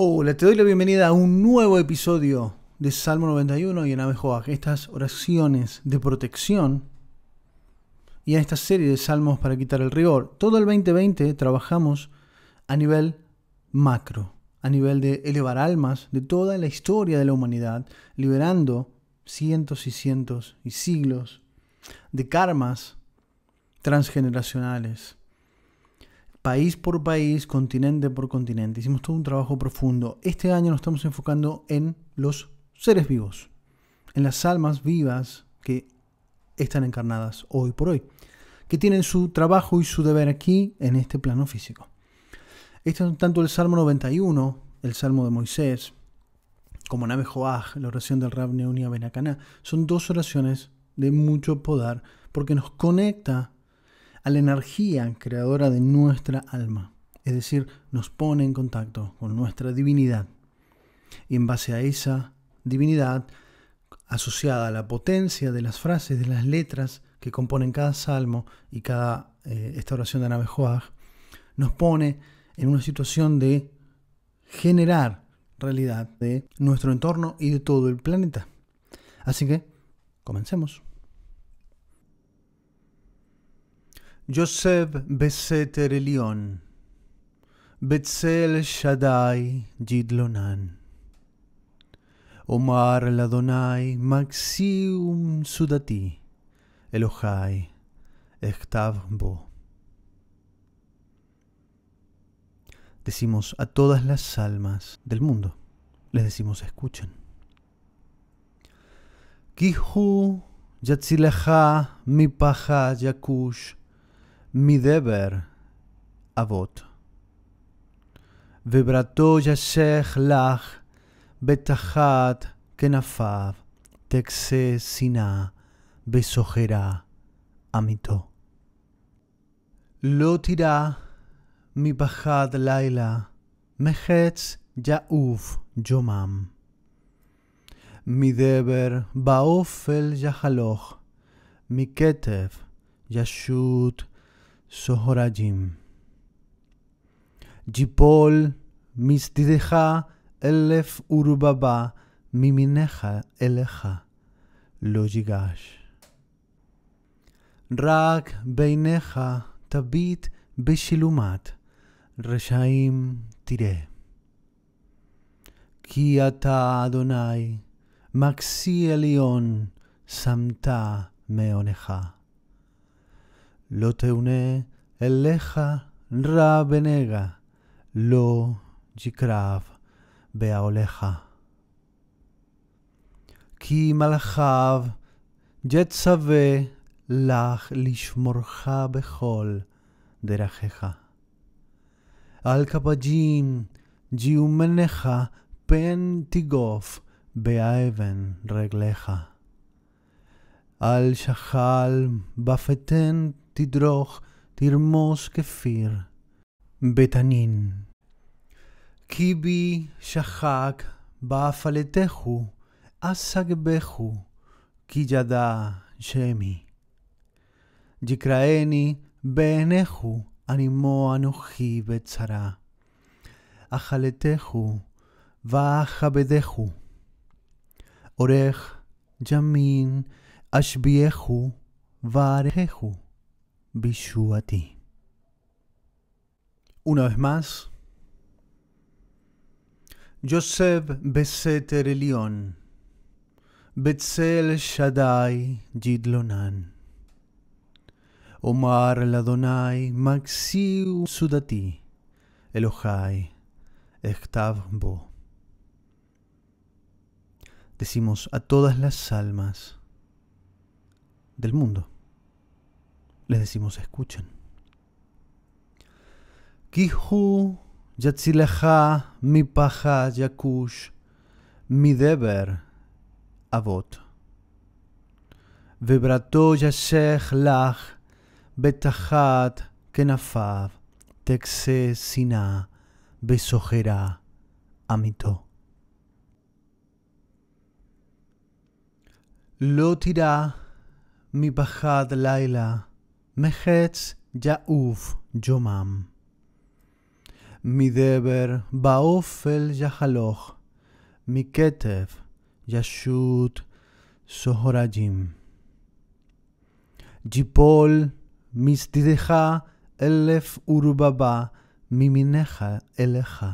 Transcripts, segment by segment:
Hola, te doy la bienvenida a un nuevo episodio de Salmo 91 y en Abejoaj, estas oraciones de protección y a esta serie de salmos para quitar el rigor. Todo el 2020 trabajamos a nivel macro, a nivel de elevar almas de toda la historia de la humanidad, liberando cientos y cientos y siglos de karmas transgeneracionales país por país, continente por continente. Hicimos todo un trabajo profundo. Este año nos estamos enfocando en los seres vivos, en las almas vivas que están encarnadas hoy por hoy, que tienen su trabajo y su deber aquí en este plano físico. Este es tanto el Salmo 91, el Salmo de Moisés, como Nabe Joach, la oración del Rab Neunia Benacaná, son dos oraciones de mucho poder porque nos conecta la energía creadora de nuestra alma, es decir, nos pone en contacto con nuestra divinidad. Y en base a esa divinidad, asociada a la potencia de las frases, de las letras que componen cada salmo y cada eh, esta oración de Navejoaj, nos pone en una situación de generar realidad de nuestro entorno y de todo el planeta. Así que, comencemos. Joseph Beseter Elion Betzel Shaddai Gidlonan, Omar Ladonai Maxim Sudati, Elohai Echtavbo. Decimos a todas las almas del mundo, les decimos escuchen. Kihu mi paja Yakush מדבר אבות. וברתו ישך לך בתחת כנפיו, תכסה שנאה וסוחרה אמיתו. לא תירא מפחד לילה, מחץ יעוף יומם. מדבר באופל יחלוך, מקטב ישות שהורגים. ג'יפול משדדך אלף ורובבה ממינך אליך לא ג'יגש. רק בעיניך תביט בשילומת רשעים תראה. כי אתה, אדוני, מקסי עליון, שמת מעונך. לא תאונה אליך רע בנגע, לא ג'קרב בעולך. כי מלאכיו ג'צווה לך לשמורך בכל דרכיך. על כפג'ים ג'יומנך פן תיגוף באבן רגליך. על שחל בפטן תדרוך, תרמוס כפיר. בתנין. כי בי שחק, באפלתכו, אסג בכו, כי ידע שמי. יקראני בעיניהו, ענימו אנוכי בצרה. אכלתכו, ואכבדכו. עורך, ג'מין, אשביעהו, וארהו. Vishuati. Una vez más, Joseph Beseterelion Lion, Betzel Shaddai Gidlonan, Omar Ladonai Maxiu Sudati, Elohai Echtavbo. Decimos a todas las almas del mundo les decimos escuchen. Kihu Yatzileja mi paja Yakush mi deber avot. Vibrato Yashech lach betachat kenafav tekse sina besojera amito. Lo mi pajad laila מחץ יעוף יומם. מדבר באופל יחלוך, מקטב ישוט סהורגים. ג'יפול משדדך אלף ורבבה, מימינך אליך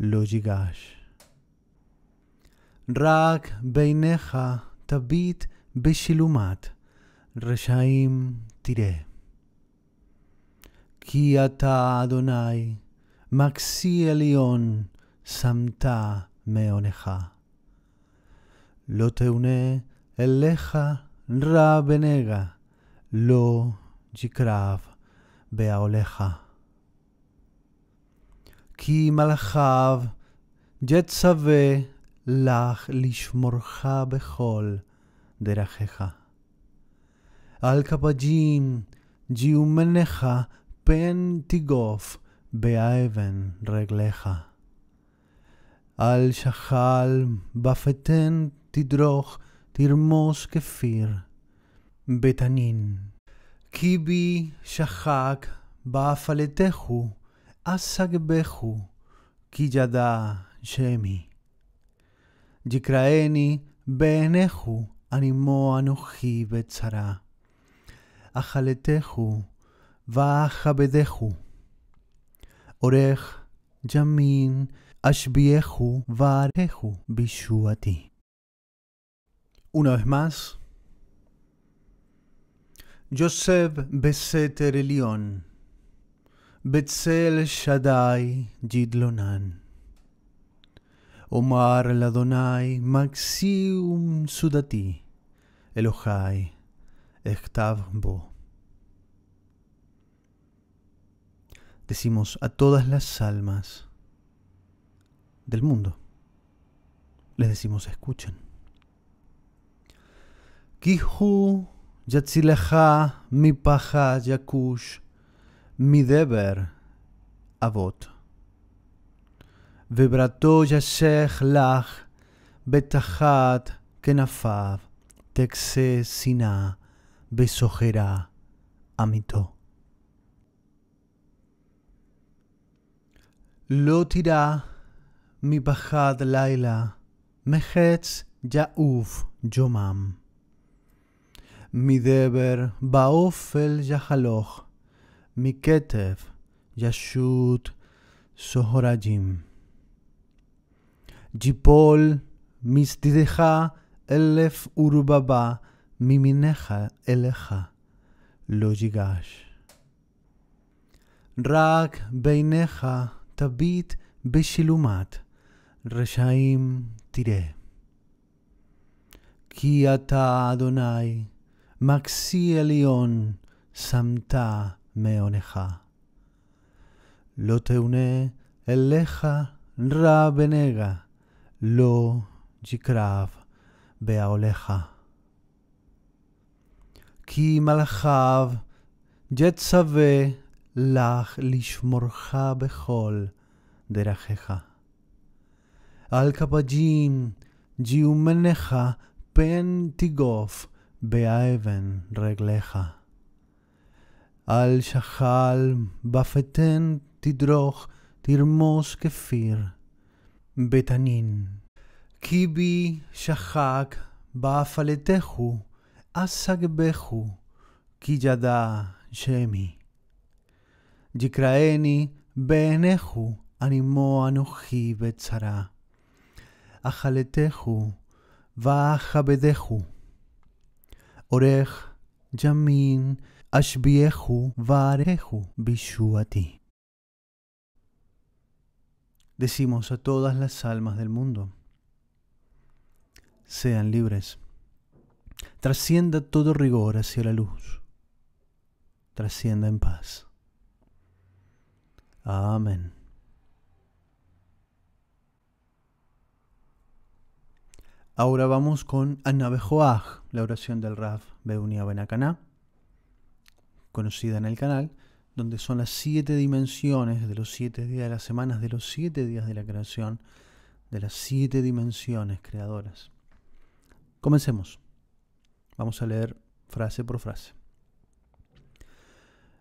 לא ייגש. רק בעיניך תביט בשילומת, רשעים παρατηρέ. Kia ta Adonai, maxi elion, samta meonecha. Lo teune elecha rabenega, lo jikrav beaolecha. Ki malachav, jetzave, lach לשמורך bechol דרכיך. ג'יומנך, פן תיגוף, באבן רגליך. על שחל בפטן תדרוך, תרמוס כפיר, בתנין. כי בי שחק באפלתהו, אסגבהו, כי ידע שמי. בעיניכו, אני מו אנוכי בצרה. Ajaletehu, Vahabedehu, Orech, Yamin, Ashbiehu, Vareju, Bishuati. Una vez más, Joseph Beseter betsel Shadai, Shaddai Yidlonan, Omar Ladonai Maxium Sudati, Elohai. Bo. Decimos a todas las almas del mundo. Les decimos escuchen. Kihu yatsileha mi paja Yakush mi deber avot. Vibrato Yashech Lach Betachat Kenafav tekse Sinah besojera Amito. לא תירא מפחד לילה, מחץ יעוף יומם. מדבר באופל יחלוך, מקטב ישוט סהורגים. יפול משדדך אלף ורבבה, מימיניך אליך לא ייגש. רק ביניך תביט בשילומת, רשעים תראה. כי אתה, אדוני, מקסי עליון, שמת מעונך. לא תאונה אליך רע בנגע, לא יקרב בהעולך. כי מלאכיו יצווה לך לשמורך בכל דרכיך. על כפג'ים יומנך פן תגוף באבן רגליך. על שחל בפתן תדרוך תרמוס כפיר בתנין. כי בי שחק באפלתהו asagbehu kiyada jemi. Yikraeni beneju animo anuji betzara. Ba vahabedeju. Orej jamin, ashbieju vareju bishuati. Decimos a todas las almas del mundo, sean libres. Trascienda todo rigor hacia la luz. Trascienda en paz. Amén. Ahora vamos con Anabejoaj, la oración del Raf Beunia Benacaná, conocida en el canal, donde son las siete dimensiones de los siete días de las semanas, de los siete días de la creación, de las siete dimensiones creadoras. Comencemos. Vamos a leer frase por frase.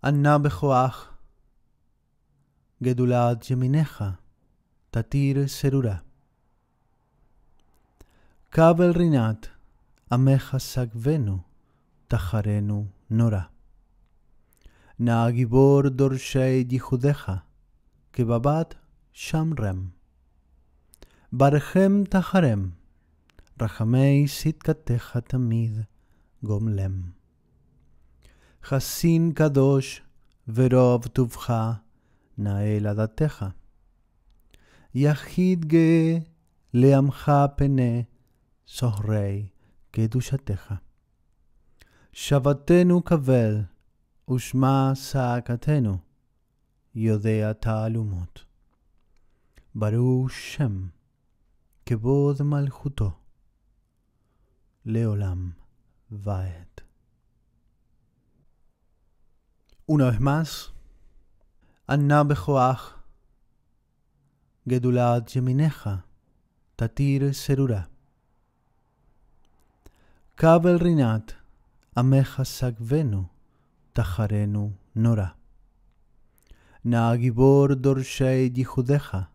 Anna Bejoach, Gedulat Yemineja, Tatir Serura. Kabel Rinat, Ameja Sagvenu, Tajarenu Nora. Nagibor Dorshei Yihudeja, Kebabat Shamrem. Barhem Tajarem, Rahamei Sitkateja Tamid. גומלם. חסין קדוש ורוב טובך, נאה לדתך. יחיד גאה לעמך פנה, סוהרי קדושתך. שבתנו קבל, ושמע צעקתנו, יודע תעלומות. ברוך שם, כבוד מלכותו, לעולם. weit. Una vez más, Anna Bejoaj, Gedulat Yemineja, Tatir Serura. Kabel Rinat, Ameja Sagvenu, Tajarenu Nora. Nagibor Dorshei Yihudeja,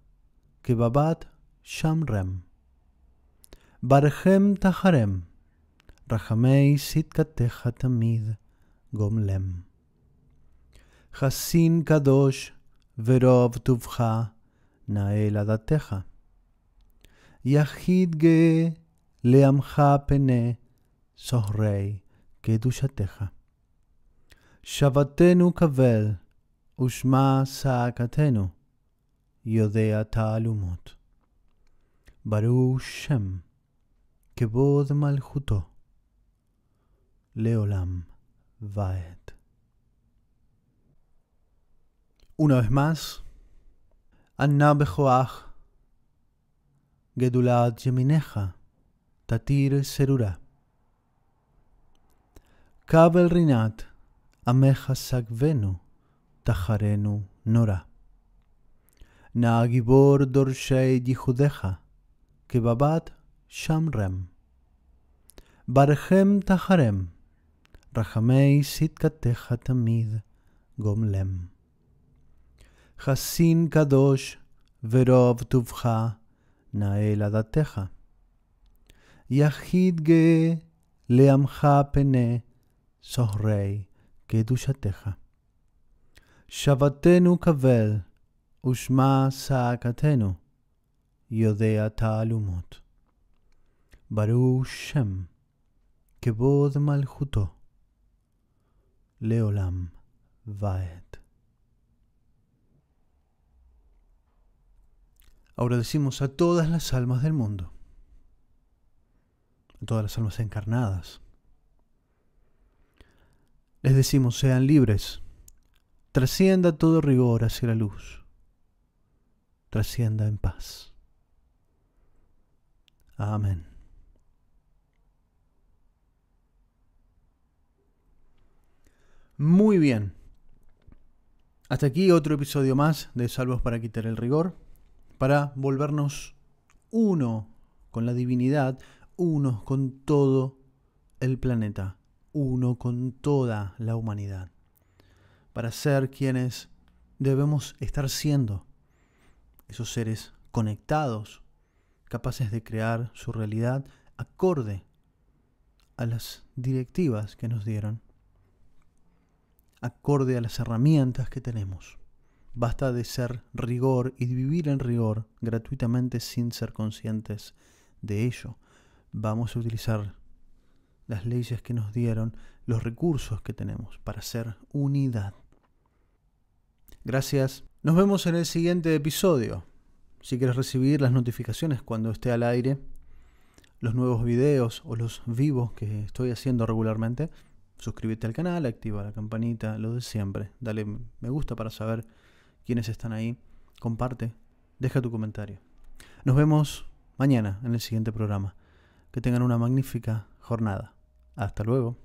Kebabat Shamrem. Barhem Tajarem. רחמי צדקתך תמיד גומלם. חסין קדוש ורוב טובך, נאה לדתך. יחיד גאה לעמך פנה, סוהרי קדושתך. שבתנו קבל, ושמע צעקתנו, יודע תעלומות. ברוך שם, כבוד מלכותו. Leolam Vaed. Una vez más, Anna Bejoach, Gedulat Yemineja, Tatir Serura. Kabel Rinat, Ameja Sagvenu, Tajarenu Nora. Nagibor Dorshei Yihudeja, Kebabat Shamrem. Barhem Tajarem. רחמי שדקתך תמיד גומלם. חסין קדוש ורוב טובך, נאה לדתך. יחיד גאה לעמך פנה, סוהרי קדושתך. שבתנו קבל, ושמע שעקתנו, יודע תעלומות. ברוך שם, כבוד מלכותו. Leolam vaet. Ahora decimos a todas las almas del mundo, a todas las almas encarnadas, les decimos sean libres, trascienda todo rigor hacia la luz, trascienda en paz. Amén. muy bien. Hasta aquí otro episodio más de Salvos para quitar el rigor, para volvernos uno con la divinidad, uno con todo el planeta, uno con toda la humanidad, para ser quienes debemos estar siendo, esos seres conectados, capaces de crear su realidad acorde a las directivas que nos dieron acorde a las herramientas que tenemos. Basta de ser rigor y vivir en rigor gratuitamente sin ser conscientes de ello. Vamos a utilizar las leyes que nos dieron, los recursos que tenemos para ser unidad. Gracias. Nos vemos en el siguiente episodio. Si quieres recibir las notificaciones cuando esté al aire, los nuevos videos o los vivos que estoy haciendo regularmente, suscríbete al canal, activa la campanita, lo de siempre. Dale me gusta para saber quiénes están ahí. Comparte, deja tu comentario. Nos vemos mañana en el siguiente programa. Que tengan una magnífica jornada. Hasta luego.